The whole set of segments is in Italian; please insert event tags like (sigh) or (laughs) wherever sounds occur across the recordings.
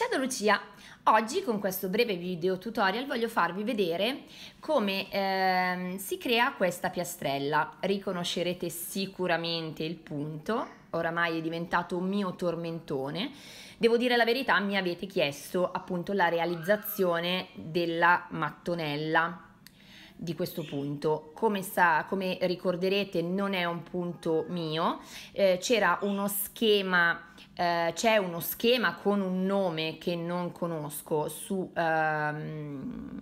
Ciao Lucia! Oggi con questo breve video tutorial voglio farvi vedere come ehm, si crea questa piastrella. Riconoscerete sicuramente il punto, oramai è diventato un mio tormentone. Devo dire la verità, mi avete chiesto appunto la realizzazione della mattonella di questo punto. Come, sa, come ricorderete non è un punto mio, eh, c'era uno schema eh, c'è uno schema con un nome che non conosco su, ehm,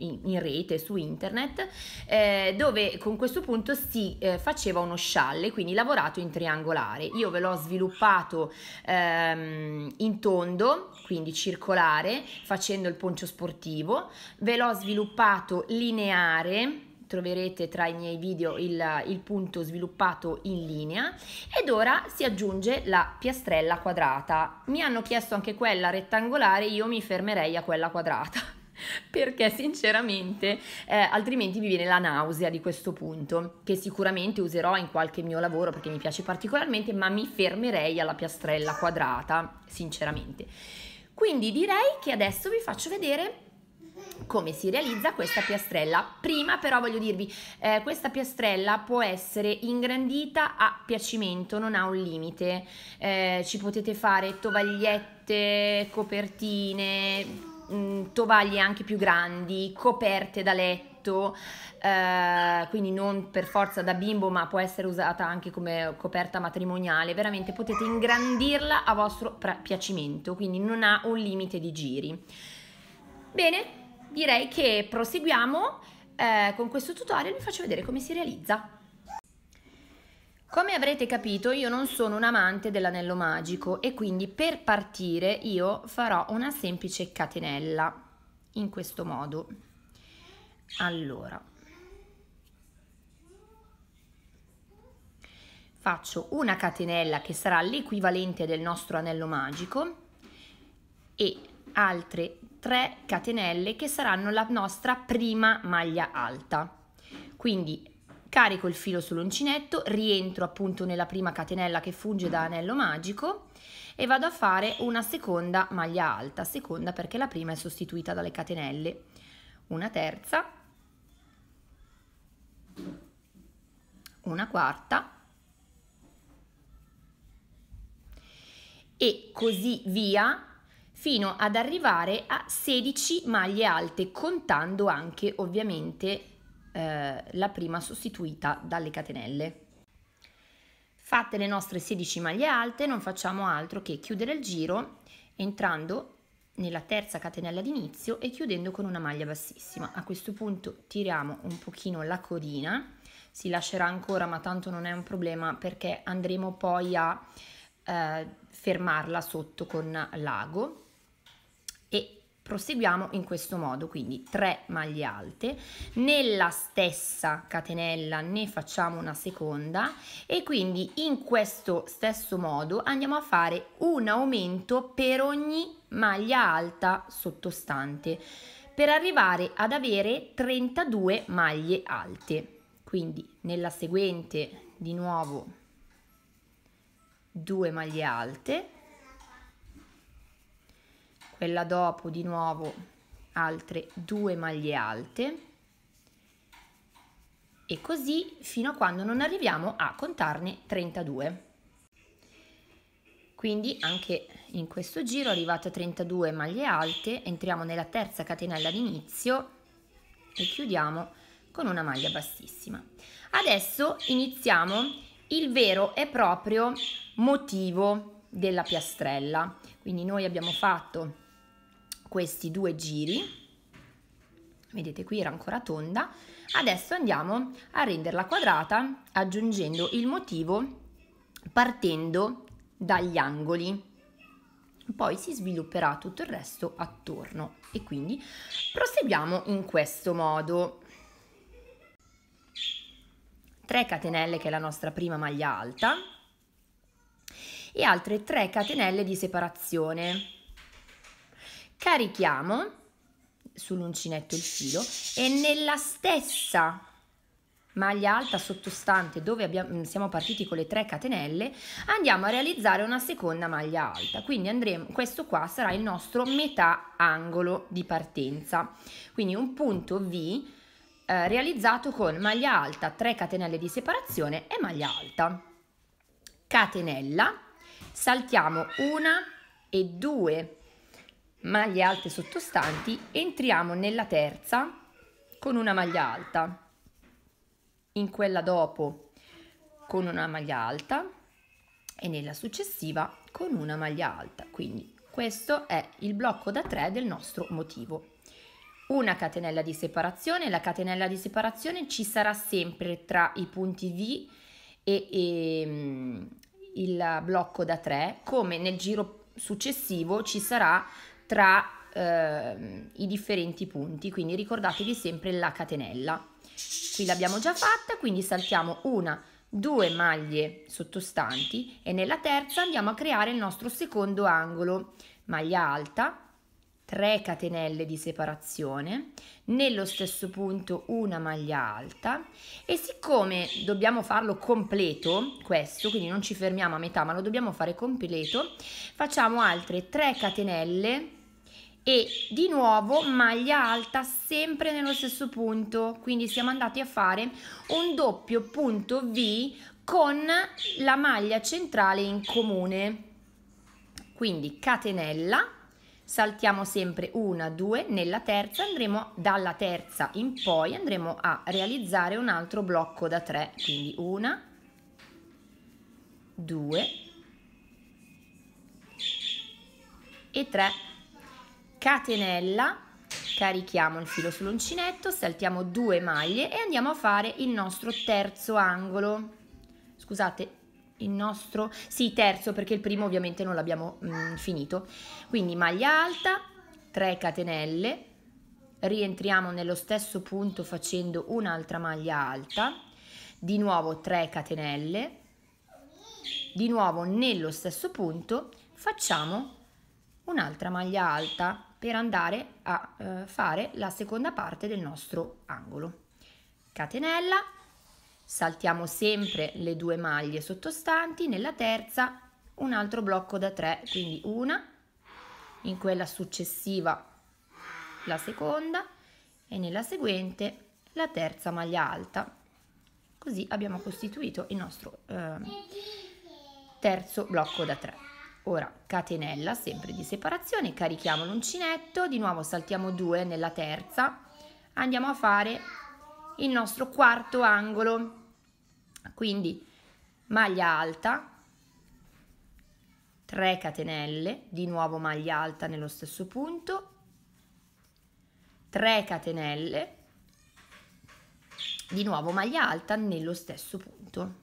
in, in, rete, su internet, eh, dove con questo punto si eh, faceva uno scialle, quindi lavorato in triangolare. Io ve l'ho sviluppato ehm, in tondo, quindi circolare, facendo il poncio sportivo, ve l'ho sviluppato lineare troverete tra i miei video il, il punto sviluppato in linea ed ora si aggiunge la piastrella quadrata. Mi hanno chiesto anche quella rettangolare, io mi fermerei a quella quadrata (laughs) perché sinceramente eh, altrimenti mi viene la nausea di questo punto che sicuramente userò in qualche mio lavoro perché mi piace particolarmente ma mi fermerei alla piastrella quadrata sinceramente quindi direi che adesso vi faccio vedere come si realizza questa piastrella. Prima però voglio dirvi, eh, questa piastrella può essere ingrandita a piacimento, non ha un limite. Eh, ci potete fare tovagliette, copertine, mh, mm, tovaglie anche più grandi, coperte da letto. Eh, quindi non per forza da bimbo ma può essere usata anche come coperta matrimoniale veramente potete ingrandirla a vostro piacimento quindi non ha un limite di giri bene direi che proseguiamo eh, con questo tutorial vi faccio vedere come si realizza. Come avrete capito io non sono un amante dell'anello magico e quindi per partire io farò una semplice catenella in questo modo. Allora, faccio una catenella che sarà l'equivalente del nostro anello magico e altre 3 catenelle che saranno la nostra prima maglia alta. Quindi carico il filo sull'uncinetto, rientro appunto nella prima catenella che funge da anello magico e vado a fare una seconda maglia alta, seconda perché la prima è sostituita dalle catenelle, una terza, una quarta e così via fino ad arrivare a 16 maglie alte, contando anche ovviamente eh, la prima sostituita dalle catenelle. Fatte le nostre 16 maglie alte, non facciamo altro che chiudere il giro entrando nella terza catenella d'inizio e chiudendo con una maglia bassissima. A questo punto tiriamo un pochino la codina, si lascerà ancora ma tanto non è un problema perché andremo poi a eh, fermarla sotto con l'ago Proseguiamo in questo modo, quindi 3 maglie alte, nella stessa catenella ne facciamo una seconda e quindi in questo stesso modo andiamo a fare un aumento per ogni maglia alta sottostante per arrivare ad avere 32 maglie alte. Quindi nella seguente di nuovo 2 maglie alte quella dopo di nuovo altre due maglie alte e così fino a quando non arriviamo a contarne 32 quindi anche in questo giro arrivato a 32 maglie alte entriamo nella terza catenella d'inizio e chiudiamo con una maglia bassissima adesso iniziamo il vero e proprio motivo della piastrella quindi noi abbiamo fatto questi due giri vedete qui era ancora tonda adesso andiamo a renderla quadrata aggiungendo il motivo partendo dagli angoli poi si svilupperà tutto il resto attorno e quindi proseguiamo in questo modo 3 catenelle che è la nostra prima maglia alta e altre 3 catenelle di separazione carichiamo sull'uncinetto il filo e nella stessa maglia alta sottostante dove abbiamo, mm, siamo partiti con le 3 catenelle andiamo a realizzare una seconda maglia alta quindi andremo questo qua sarà il nostro metà angolo di partenza quindi un punto V eh, realizzato con maglia alta 3 catenelle di separazione e maglia alta catenella saltiamo una e due maglie alte sottostanti, entriamo nella terza con una maglia alta, in quella dopo con una maglia alta e nella successiva con una maglia alta. Quindi questo è il blocco da 3 del nostro motivo. Una catenella di separazione, la catenella di separazione ci sarà sempre tra i punti V e, e ehm, il blocco da 3, come nel giro successivo ci sarà tra eh, i differenti punti, quindi ricordatevi sempre la catenella. Qui l'abbiamo già fatta, quindi saltiamo una, due maglie sottostanti e nella terza andiamo a creare il nostro secondo angolo, maglia alta, 3 catenelle di separazione, nello stesso punto una maglia alta e siccome dobbiamo farlo completo, questo, quindi non ci fermiamo a metà ma lo dobbiamo fare completo, facciamo altre 3 catenelle e di nuovo maglia alta sempre nello stesso punto quindi siamo andati a fare un doppio punto V con la maglia centrale in comune quindi catenella saltiamo sempre una due nella terza andremo dalla terza in poi andremo a realizzare un altro blocco da tre quindi una due e tre catenella carichiamo il filo sull'uncinetto saltiamo due maglie e andiamo a fare il nostro terzo angolo scusate il nostro sì terzo perché il primo ovviamente non l'abbiamo mm, finito quindi maglia alta 3 catenelle rientriamo nello stesso punto facendo un'altra maglia alta di nuovo 3 catenelle di nuovo nello stesso punto facciamo un'altra maglia alta per andare a eh, fare la seconda parte del nostro angolo. Catenella, saltiamo sempre le due maglie sottostanti, nella terza un altro blocco da 3, quindi una, in quella successiva la seconda e nella seguente la terza maglia alta. Così abbiamo costituito il nostro eh, terzo blocco da 3. Ora catenella sempre di separazione, carichiamo l'uncinetto, di nuovo saltiamo due nella terza, andiamo a fare il nostro quarto angolo, quindi maglia alta, 3 catenelle, di nuovo maglia alta nello stesso punto, 3 catenelle, di nuovo maglia alta nello stesso punto,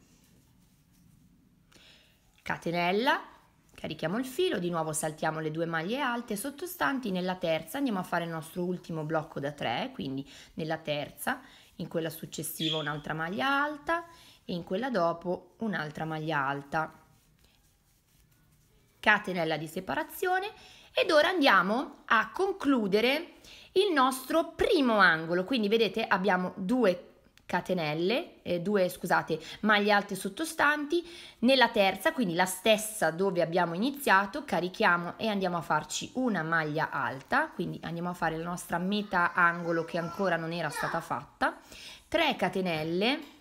catenella, Carichiamo il filo, di nuovo saltiamo le due maglie alte sottostanti, nella terza andiamo a fare il nostro ultimo blocco da 3, quindi nella terza, in quella successiva un'altra maglia alta e in quella dopo un'altra maglia alta. Catenella di separazione ed ora andiamo a concludere il nostro primo angolo, quindi vedete abbiamo due catenelle, eh, due scusate, maglie alte sottostanti, nella terza, quindi la stessa dove abbiamo iniziato, carichiamo e andiamo a farci una maglia alta, quindi andiamo a fare la nostra metà angolo che ancora non era stata fatta, 3 catenelle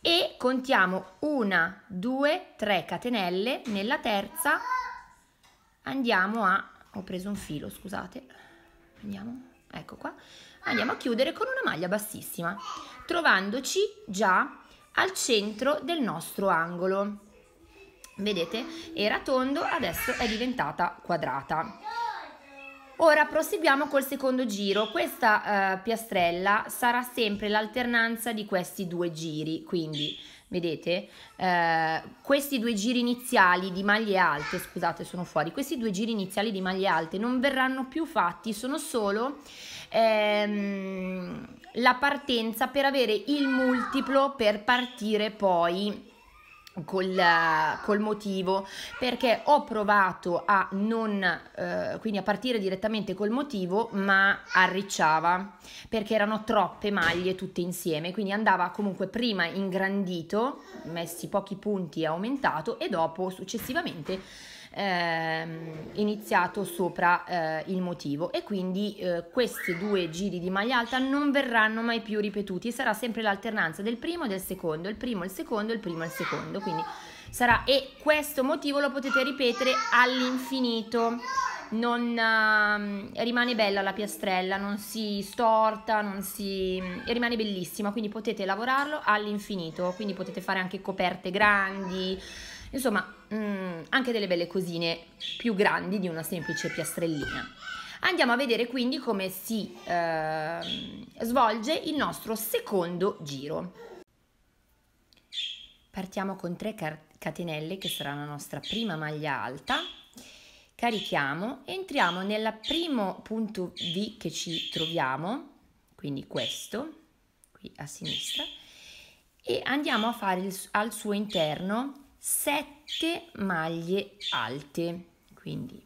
e contiamo una, due, tre catenelle, nella terza andiamo a, ho preso un filo scusate, andiamo, ecco qua, andiamo a chiudere con una maglia bassissima, trovandoci già al centro del nostro angolo. Vedete? Era tondo, adesso è diventata quadrata. Ora proseguiamo col secondo giro, questa eh, piastrella sarà sempre l'alternanza di questi due giri, quindi vedete eh, questi due giri iniziali di maglie alte, scusate sono fuori, questi due giri iniziali di maglie alte non verranno più fatti, sono solo ehm, la partenza per avere il multiplo per partire poi Col, col, motivo perché ho provato a non eh, quindi a partire direttamente col motivo ma arricciava perché erano troppe maglie tutte insieme quindi andava comunque prima ingrandito messi pochi punti e aumentato e dopo successivamente ehm, iniziato sopra eh, il motivo e quindi eh, questi due giri di maglia alta non verranno mai più ripetuti sarà sempre l'alternanza del primo e del secondo, il primo e il secondo, il primo e il secondo, quindi sarà e questo motivo lo potete ripetere all'infinito. Non eh, rimane bella la piastrella, non si storta, non si mm, rimane bellissima, quindi potete lavorarlo all'infinito, quindi potete fare anche coperte grandi, Insomma, mh, mm, anche delle belle cosine più grandi di una semplice piastrellina. Andiamo a vedere quindi come si eh, svolge il nostro secondo giro. Partiamo con 3 catenelle che sarà la nostra prima maglia alta. Carichiamo, entriamo nel primo punto V che ci troviamo, quindi questo, qui a sinistra, e andiamo a fare il, al suo interno 7 maglie alte quindi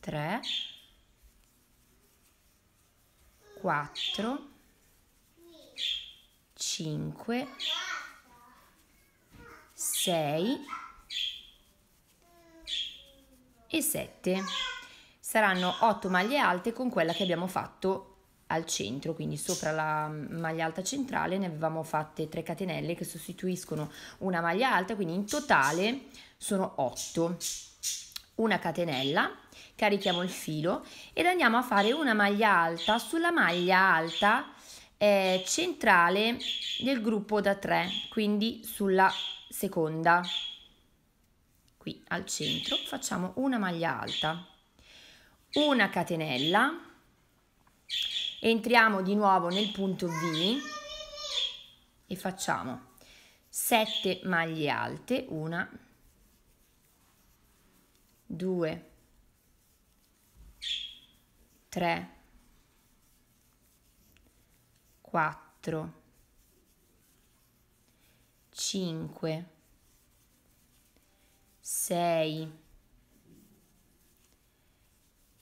3 4 5 6 e 7 saranno 8 maglie alte con quella che abbiamo fatto al centro, quindi sopra la maglia alta centrale ne avevamo fatte 3 catenelle che sostituiscono una maglia alta, quindi in totale sono 8. Una catenella, carichiamo il filo ed andiamo a fare una maglia alta sulla maglia alta eh, centrale del gruppo da 3, quindi sulla seconda. Qui al centro facciamo una maglia alta, una catenella, Entriamo di nuovo nel punto V e facciamo 7 maglie alte, 1, 2, 3, 4, 5, 6,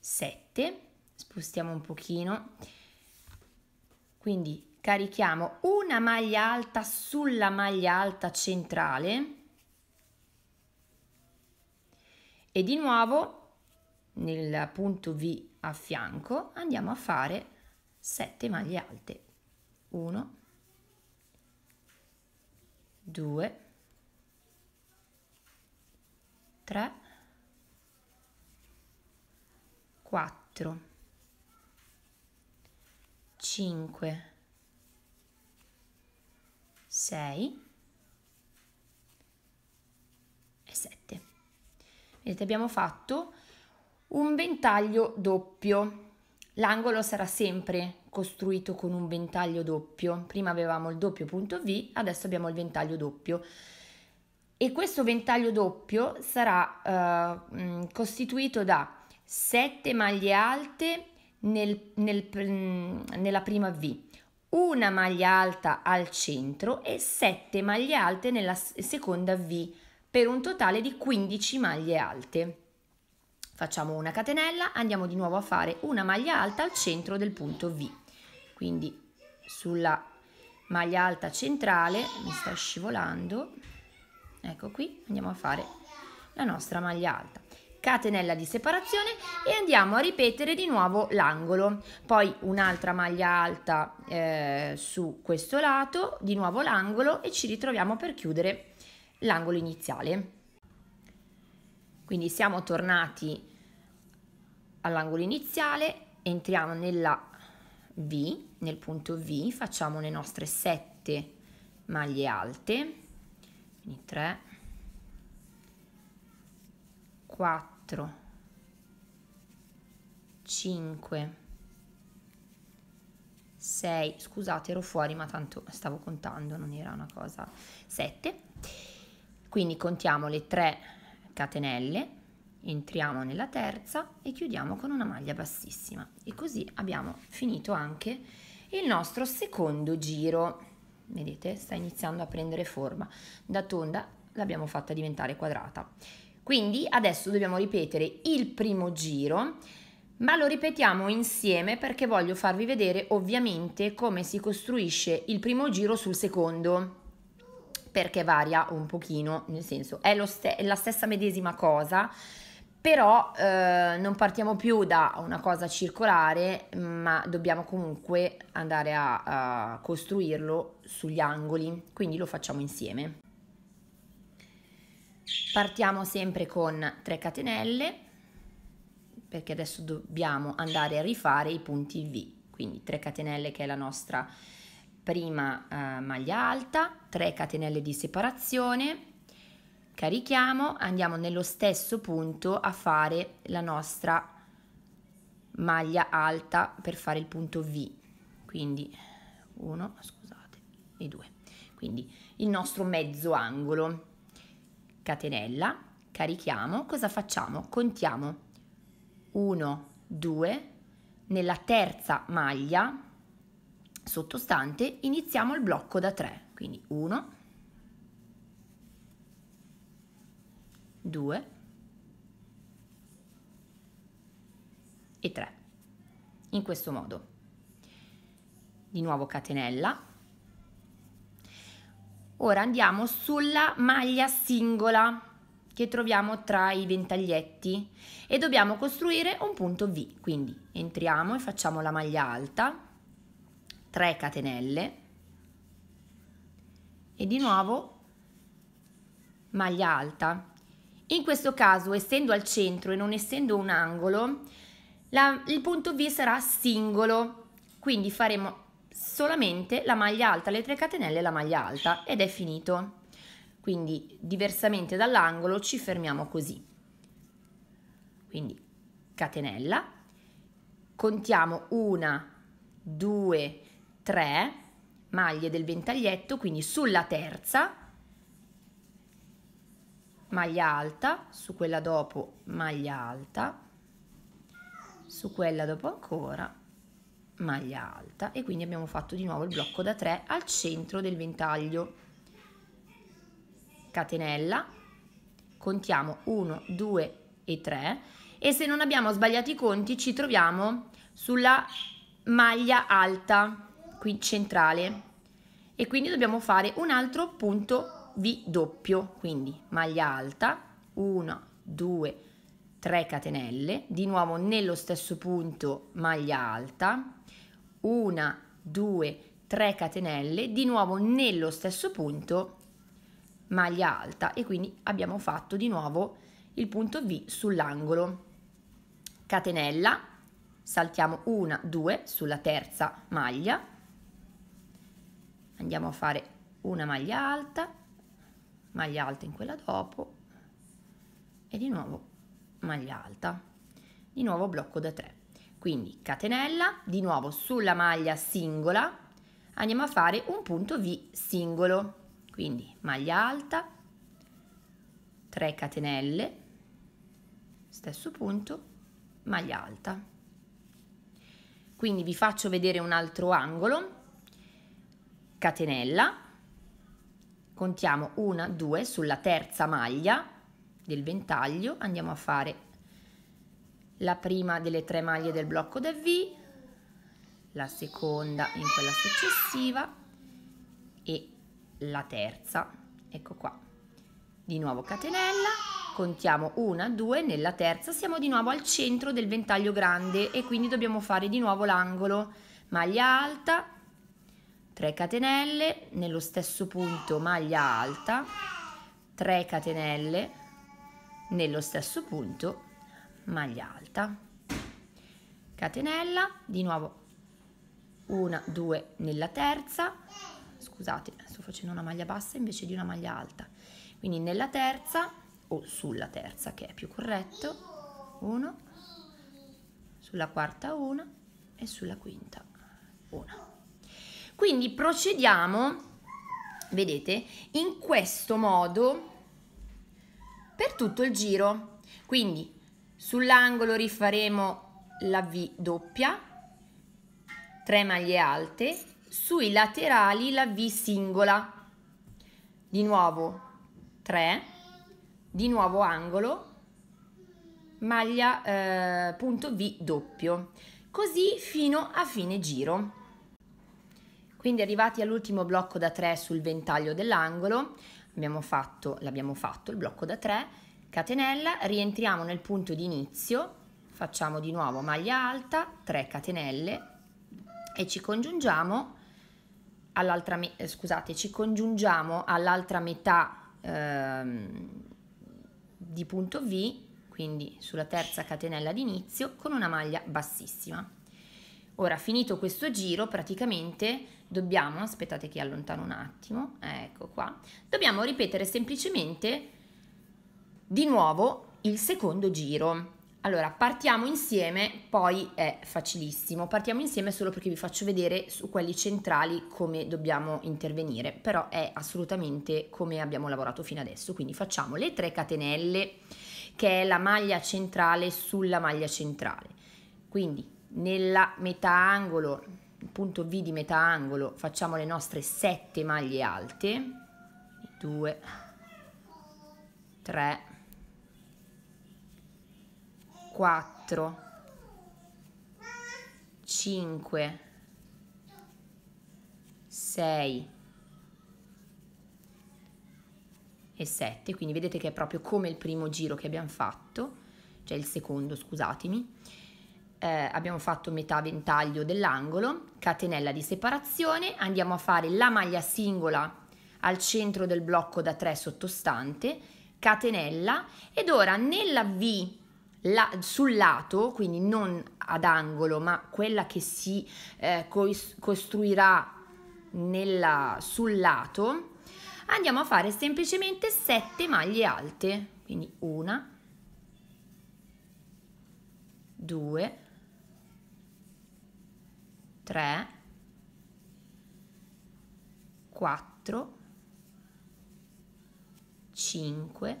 7, spostiamo un pochino, quindi carichiamo una maglia alta sulla maglia alta centrale e di nuovo nel punto V a fianco andiamo a fare 7 maglie alte 1 2 3 4 5, 6 e 7. Vedete, abbiamo fatto un ventaglio doppio. L'angolo sarà sempre costruito con un ventaglio doppio. Prima avevamo il doppio punto V, adesso abbiamo il ventaglio doppio. E questo ventaglio doppio sarà eh, costituito da 7 maglie alte nel, nel, mm, nella prima V, una maglia alta al centro e 7 maglie alte nella seconda V per un totale di 15 maglie alte. Facciamo una catenella, andiamo di nuovo a fare una maglia alta al centro del punto V. Quindi sulla maglia alta centrale, mi sta scivolando, ecco qui, andiamo a fare la nostra maglia alta catenella di separazione e andiamo a ripetere di nuovo l'angolo poi un'altra maglia alta eh, su questo lato di nuovo l'angolo e ci ritroviamo per chiudere l'angolo iniziale quindi siamo tornati all'angolo iniziale entriamo nella V nel punto V facciamo le nostre 7 maglie alte quindi 3 4 5 6 scusate ero fuori ma tanto stavo contando non era una cosa 7 quindi contiamo le 3 catenelle entriamo nella terza e chiudiamo con una maglia bassissima e così abbiamo finito anche il nostro secondo giro vedete sta iniziando a prendere forma da tonda l'abbiamo fatta diventare quadrata quindi adesso dobbiamo ripetere il primo giro, ma lo ripetiamo insieme perché voglio farvi vedere ovviamente come si costruisce il primo giro sul secondo perché varia un pochino, nel senso è, st è la stessa medesima cosa, però eh, non partiamo più da una cosa circolare, ma dobbiamo comunque andare a, a costruirlo sugli angoli, quindi lo facciamo insieme. Partiamo sempre con 3 catenelle perché adesso dobbiamo andare a rifare i punti V, quindi 3 catenelle che è la nostra prima eh, maglia alta, 3 catenelle di separazione, carichiamo, andiamo nello stesso punto a fare la nostra maglia alta per fare il punto V, quindi 1, scusate, e 2, quindi il nostro mezzo angolo catenella, carichiamo, cosa facciamo? Contiamo 1, 2, nella terza maglia sottostante iniziamo il blocco da 3, quindi 1, 2 e 3, in questo modo. Di nuovo catenella, Ora andiamo sulla maglia singola che troviamo tra i ventaglietti e dobbiamo costruire un punto V. Quindi entriamo e facciamo la maglia alta, 3 catenelle e di nuovo maglia alta. In questo caso, essendo al centro e non essendo un angolo, la, il punto V sarà singolo, quindi faremo solamente la maglia alta, le tre catenelle e la maglia alta ed è finito. Quindi diversamente dall'angolo ci fermiamo così. Quindi catenella, contiamo una, due, tre maglie del ventaglietto, quindi sulla terza maglia alta, su quella dopo maglia alta, su quella dopo ancora maglia alta e quindi abbiamo fatto di nuovo il blocco da 3 al centro del ventaglio catenella contiamo 1 2 e 3 e se non abbiamo sbagliato i conti ci troviamo sulla maglia alta qui centrale e quindi dobbiamo fare un altro punto V doppio quindi maglia alta 1 2 3 3 catenelle, di nuovo nello stesso punto maglia alta, 1, 2, 3 catenelle, di nuovo nello stesso punto maglia alta e quindi abbiamo fatto di nuovo il punto V sull'angolo. Catenella, saltiamo 1, 2 sulla terza maglia, andiamo a fare una maglia alta, maglia alta in quella dopo e di nuovo maglia alta di nuovo blocco da 3 quindi catenella di nuovo sulla maglia singola andiamo a fare un punto V singolo quindi maglia alta 3 catenelle stesso punto maglia alta quindi vi faccio vedere un altro angolo catenella contiamo una due sulla terza maglia del ventaglio andiamo a fare la prima delle tre maglie del blocco da V, la seconda in quella successiva e la terza, ecco qua. Di nuovo catenella, contiamo una, due, nella terza siamo di nuovo al centro del ventaglio grande e quindi dobbiamo fare di nuovo l'angolo. Maglia alta, 3 catenelle, nello stesso punto maglia alta, 3 catenelle, nello stesso punto maglia alta catenella di nuovo una due nella terza scusate sto facendo una maglia bassa invece di una maglia alta quindi nella terza o sulla terza che è più corretto 1 sulla quarta una e sulla quinta 1 quindi procediamo vedete in questo modo per tutto il giro. Quindi sull'angolo rifaremo la V doppia, 3 maglie alte, sui laterali la V singola. Di nuovo 3, di nuovo angolo, maglia eh, punto V doppio. Così fino a fine giro. Quindi arrivati all'ultimo blocco da 3 sul ventaglio dell'angolo, abbiamo fatto, l'abbiamo fatto, il blocco da 3, catenella, rientriamo nel punto di inizio, facciamo di nuovo maglia alta, 3 catenelle e ci congiungiamo all'altra, eh, scusate, ci congiungiamo all'altra metà ehm, di punto V, quindi sulla terza catenella d'inizio, con una maglia bassissima. Ora, finito questo giro, praticamente dobbiamo, aspettate che allontano un attimo, ecco qua, dobbiamo ripetere semplicemente di nuovo il secondo giro. Allora, partiamo insieme, poi è facilissimo, partiamo insieme solo perché vi faccio vedere su quelli centrali come dobbiamo intervenire, però è assolutamente come abbiamo lavorato fino adesso, quindi facciamo le 3 catenelle che è la maglia centrale sulla maglia centrale, quindi nella metà angolo punto V di metà angolo facciamo le nostre 7 maglie alte 2 3 4 5 6 e 7 quindi vedete che è proprio come il primo giro che abbiamo fatto cioè il secondo scusatemi eh, abbiamo fatto metà ventaglio dell'angolo catenella di separazione, andiamo a fare la maglia singola al centro del blocco da 3 sottostante, catenella ed ora nella V la, sul lato, quindi non ad angolo, ma quella che si eh, costruirà nella, sul lato, andiamo a fare semplicemente 7 maglie alte, quindi una, due, 3, 4, 5,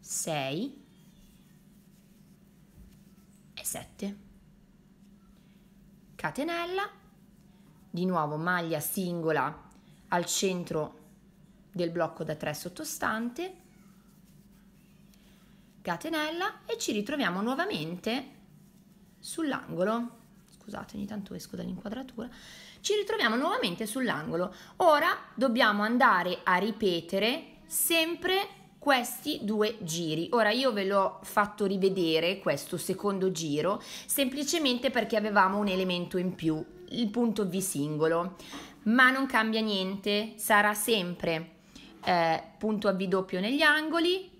6 e 7. Catenella, di nuovo maglia singola al centro del blocco da 3 sottostante, catenella e ci ritroviamo nuovamente sull'angolo, scusate ogni tanto esco dall'inquadratura, ci ritroviamo nuovamente sull'angolo. Ora dobbiamo andare a ripetere sempre questi due giri. Ora io ve l'ho fatto rivedere questo secondo giro semplicemente perché avevamo un elemento in più, il punto V singolo, ma non cambia niente, sarà sempre eh, punto a V doppio negli angoli,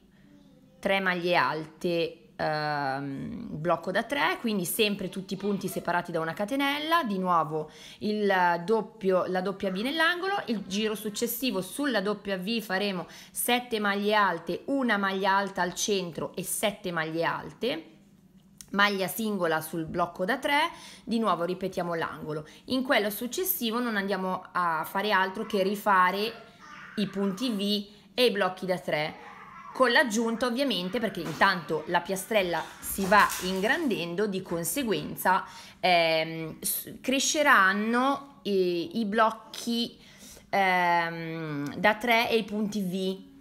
3 maglie alte ehm, blocco da 3, quindi sempre tutti i punti separati da una catenella, di nuovo il doppio, la doppia V nell'angolo, il giro successivo sulla doppia V faremo 7 maglie alte, una maglia alta al centro e 7 maglie alte, maglia singola sul blocco da 3, di nuovo ripetiamo l'angolo. In quello successivo non andiamo a fare altro che rifare i punti V e i blocchi da 3 con l'aggiunta ovviamente perché intanto la piastrella si va ingrandendo, di conseguenza ehm, cresceranno i, i blocchi ehm, da 3 e i punti V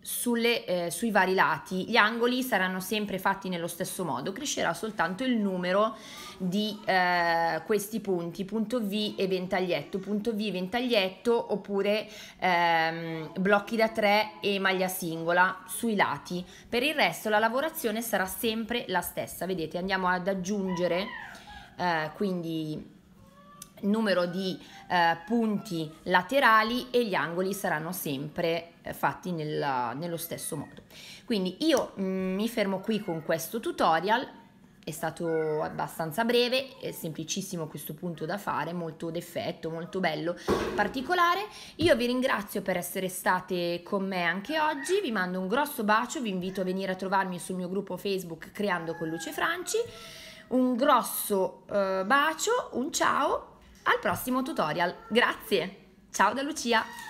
sulle, eh, sui vari lati. Gli angoli saranno sempre fatti nello stesso modo, crescerà soltanto il numero di eh, questi punti, punto V e ventaglietto, punto V e ventaglietto oppure ehm, blocchi da 3 e maglia singola sui lati. Per il resto la lavorazione sarà sempre la stessa, vedete andiamo ad aggiungere eh, quindi numero di eh, punti laterali e gli angoli saranno sempre eh, fatti nella, nello stesso modo. Quindi io mh, mm, mi fermo qui con questo tutorial, è stato abbastanza breve, è semplicissimo questo punto da fare, molto d'effetto, molto bello, particolare. Io vi ringrazio per essere state con me anche oggi, vi mando un grosso bacio, vi invito a venire a trovarmi sul mio gruppo Facebook Creando con Luce Franci. Un grosso eh, bacio, un ciao al prossimo tutorial, grazie! Ciao da Lucia!